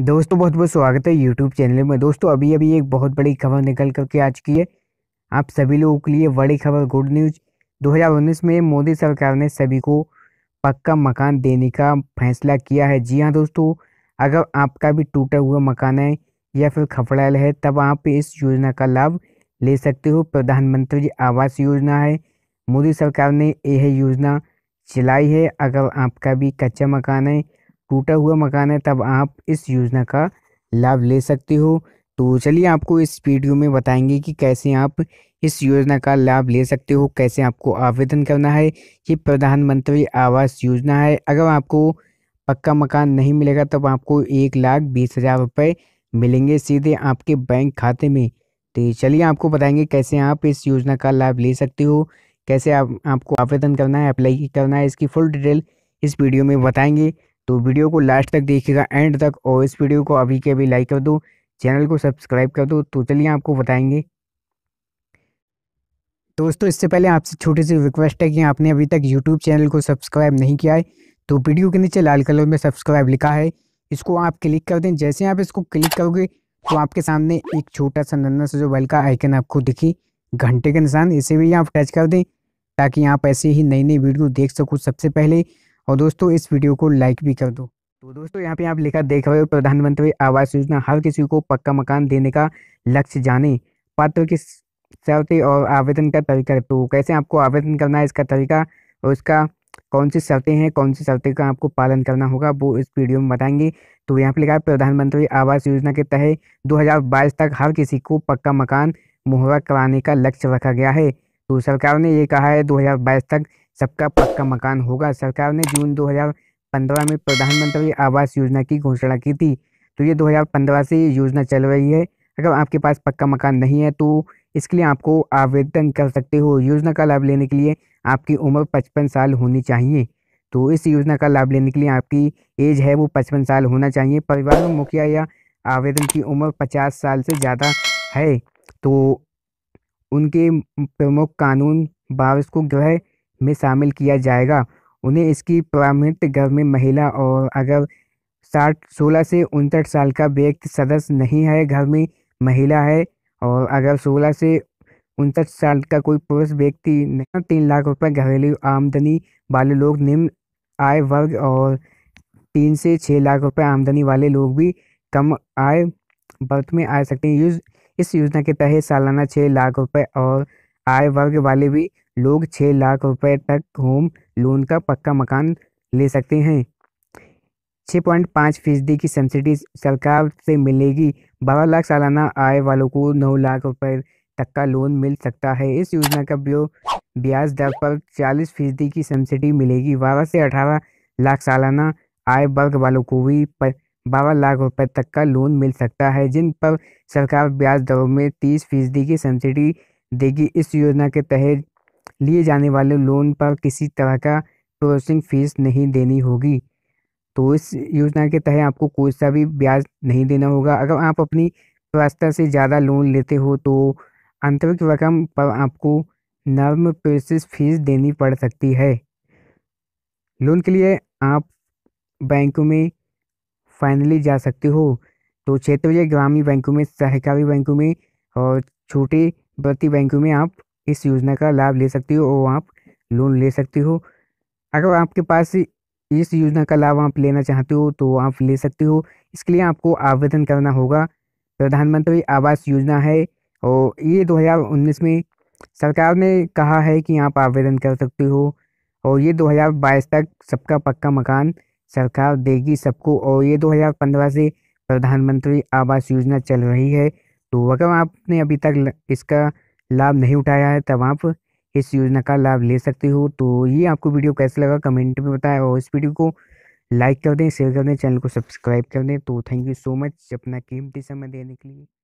दोस्तों बहुत बहुत स्वागत है यूट्यूब चैनल में दोस्तों अभी अभी एक बहुत बड़ी खबर निकल करके आ चुकी है आप सभी लोगों के लिए बड़ी खबर गुड न्यूज 2019 में मोदी सरकार ने सभी को पक्का मकान देने का फैसला किया है जी हाँ दोस्तों अगर आपका भी टूटा हुआ मकान है या फिर खपड़ैल है तब आप इस योजना का लाभ ले सकते हो प्रधानमंत्री आवास योजना है मोदी सरकार ने यह योजना चलाई है अगर आपका भी कच्चा मकान है टूटा हुआ मकान है तब आप इस योजना का लाभ ले सकते हो तो चलिए आपको इस वीडियो में बताएंगे कि कैसे आप इस योजना का लाभ ले सकते हो कैसे आपको आवेदन करना है ये प्रधानमंत्री आवास योजना है अगर आपको पक्का मकान नहीं मिलेगा तब आपको एक लाख बीस हज़ार रुपये मिलेंगे सीधे आपके बैंक खाते में तो चलिए आपको बताएंगे कैसे आप इस योजना का लाभ ले सकते हो कैसे आप आपको आवेदन करना है अप्लाई करना है इसकी फुल डिटेल इस वीडियो में बताएंगे तो वीडियो को लास्ट तक देखिएगा एंड तक और इस वीडियो को अभी के अभी लाइक कर दो चैनल को सब्सक्राइब कर दो तो चलिए आपको बताएंगे दोस्तों इससे पहले आपसे छोटी सी रिक्वेस्ट है कि आपने अभी तक यूट्यूब चैनल को सब्सक्राइब नहीं किया है तो वीडियो के नीचे लाल कलर में सब्सक्राइब लिखा है इसको आप क्लिक कर दें जैसे आप इसको क्लिक करोगे तो आपके सामने एक छोटा सा नन्ना सा जो बल का आइकन आपको दिखी घंटे के निशान इसे भी आप टच कर दें ताकि आप ऐसे ही नई नई वीडियो देख सको सबसे पहले और दोस्तों इस वीडियो को लाइक भी कर दो तो दोस्तों यहाँ पे आप लिखा देख रहे हो प्रधानमंत्री आवास योजना हर किसी को पक्का मकान देने का लक्ष्य जाने पात्र की शर्तें और आवेदन का तरीका तो कैसे आपको आवेदन करना है इसका तरीका और इसका कौन सी शर्तें हैं कौन सी शर्तें का आपको पालन करना होगा वो इस वीडियो में बताएंगे तो यहाँ पे लिखा है प्रधानमंत्री आवास योजना के तहत 2022 तक हर किसी को पक्का मकान मुहैया कराने का लक्ष्य रखा गया है तो सरकार ने ये कहा है 2022 तक सबका पक्का मकान होगा सरकार ने जून 2015 में प्रधानमंत्री आवास योजना की घोषणा की थी तो ये 2015 से ये योजना चल रही है अगर आपके पास पक्का मकान नहीं है तो इसके लिए आपको आवेदन कर सकते हो योजना का लाभ लेने के लिए आपकी उम्र पचपन साल होनी चाहिए तो इस योजना का लाभ लेने के लिए आपकी एज है वो पचपन साल होना चाहिए परिवार में मुखिया या आवेदन की उम्र पचास साल से ज़्यादा है तो उनके प्रमुख कानून बारिश को गृह में शामिल किया जाएगा उन्हें इसकी प्रामिण्य घर में महिला और अगर साठ सोलह से उनसठ साल का व्यक्ति सदस्य नहीं है घर में महिला है और अगर सोलह से उनसठ साल का कोई पुरुष व्यक्ति तीन लाख रुपए घरेलू आमदनी वाले लोग निम्न आय वर्ग और तीन से छः लाख रुपए आमदनी वाले लोग भी कम आय वर्ग में आ सकते हैं इस योजना के तहत सालाना छः लाख रुपए और आय वर्ग वाले भी लोग छः लाख रुपए तक होम लोन का पक्का मकान ले सकते हैं छः पॉइंट पाँच फीसदी की सब्सिडी सरकार से मिलेगी बारह लाख सालाना आय वालों को नौ लाख रुपए तक का लोन मिल सकता है इस योजना का ब्याज दर पर चालीस फीसदी की सब्सिडी मिलेगी बारह से अठारह लाख सालाना आय वर्ग वालों को भी बारह लाख रुपए तक का लोन मिल सकता है जिन पर सरकार ब्याज दरों में तीस फीसदी की सब्सिडी देगी इस योजना के तहत लिए जाने वाले लोन पर किसी तरह का प्रोसेसिंग फीस नहीं देनी होगी तो इस योजना के तहत आपको कोई सा भी ब्याज नहीं देना होगा अगर आप अपनी व्यवस्था से ज़्यादा लोन लेते हो तो आंतरिक रकम पर आपको नर्म प्रोसेस फीस देनी पड़ सकती है लोन के लिए आप बैंकों में फाइनली जा सकते हो तो क्षेत्रीय ग्रामीण बैंकों में सहकारी बैंकों में और छोटे प्रति बैंकों में आप इस योजना का लाभ ले सकती हो और आप लोन ले सकती हो अगर आपके पास इस योजना का लाभ आप लेना चाहते हो तो आप ले सकते हो इसके लिए आपको आवेदन करना होगा प्रधानमंत्री आवास योजना है और ये 2019 में सरकार ने कहा है कि आप आवेदन कर सकते हो और ये 2022 तक सबका पक्का मकान सरकार देगी सबको और ये 2015 से प्रधानमंत्री आवास योजना चल रही है तो अगर आपने अभी तक इसका लाभ नहीं उठाया है तब आप इस योजना का लाभ ले सकते हो तो ये आपको वीडियो कैसे लगा कमेंट में बताएं और इस वीडियो को लाइक कर दें शेयर कर दें चैनल को सब्सक्राइब कर दें तो थैंक यू सो मच अपना कीमती समय देने के लिए